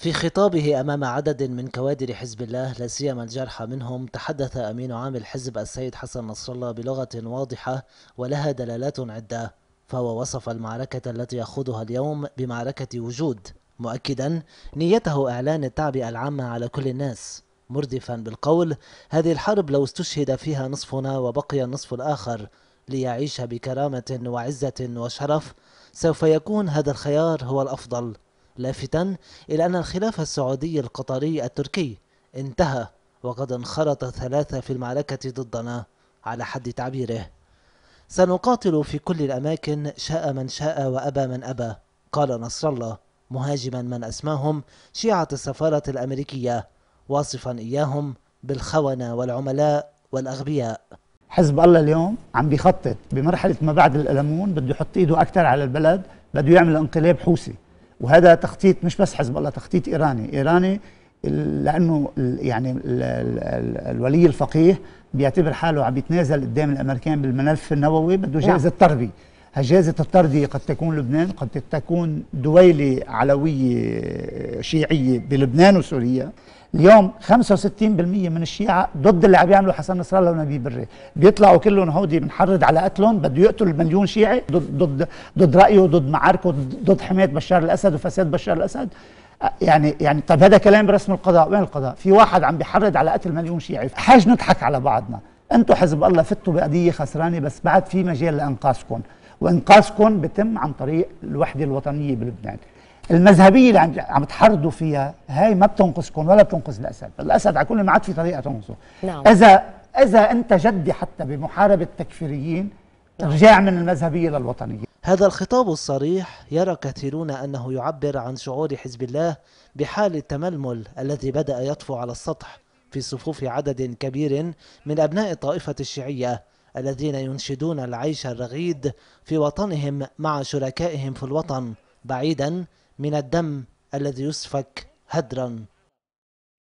في خطابه أمام عدد من كوادر حزب الله لا سيما الجرحى منهم تحدث أمين عام الحزب السيد حسن نصر الله بلغة واضحة ولها دلالات عدة فهو وصف المعركة التي يخوضها اليوم بمعركة وجود مؤكدا نيته إعلان التعبئة العامة على كل الناس مردفا بالقول هذه الحرب لو استشهد فيها نصفنا وبقي النصف الآخر ليعيش بكرامة وعزة وشرف سوف يكون هذا الخيار هو الأفضل لافتا إلى أن الخلاف السعودي القطري التركي انتهى وقد انخرط ثلاثة في المعركة ضدنا على حد تعبيره سنقاتل في كل الأماكن شاء من شاء وأبى من أبى قال نصر الله مهاجما من أسماهم شيعة السفارة الأمريكية واصفا إياهم بالخونة والعملاء والأغبياء حزب الله اليوم عم بيخطط بمرحلة ما بعد الألمون بده يحط إيده أكثر على البلد بده يعمل انقلاب حوثي وهذا تخطيط مش بس حزب الله تخطيط ايراني ايراني لانه يعني الولي الفقيه بيعتبر حاله عم يتنازل قدام الامريكان بالملف النووي بده نعم. جائزه تربيه أجازة الطردي قد تكون لبنان قد تكون دويلة علوية آه، شيعية بلبنان وسوريا اليوم 65% من الشيعة ضد اللي عم يعملوا حسن نصر الله ونبيه بري بيطلعوا كلهم هودي بنحرض على قتلهم بده يقتل مليون شيعي ضد ضد ضد رأيه ضد معاركه ضد حماية بشار الأسد وفساد بشار الأسد آه، يعني يعني طب هذا كلام برسم القضاء وين القضاء في واحد عم بيحرض على قتل مليون شيعي حاج نضحك على بعضنا انتم حزب الله فتوا بقضيه خسرانه بس بعد في مجال لانقاذكم وانقاذكم بتم عن طريق الوحده الوطنيه بلبنان المذهبيه اللي عم تحرضوا فيها هاي ما بتنقذكم ولا بتنقذ الاسد الاسد على كل ما عاد في طريقه تنقذه نعم. اذا اذا انت جدي حتى بمحاربه التكفيريين نعم. من المذهبيه للوطنيه هذا الخطاب الصريح يرى كثيرون انه يعبر عن شعور حزب الله بحال التململ الذي بدا يطفو على السطح في صفوف عدد كبير من ابناء الطائفه الشيعيه الذين ينشدون العيش الرغيد في وطنهم مع شركائهم في الوطن بعيدا من الدم الذي يسفك هدرا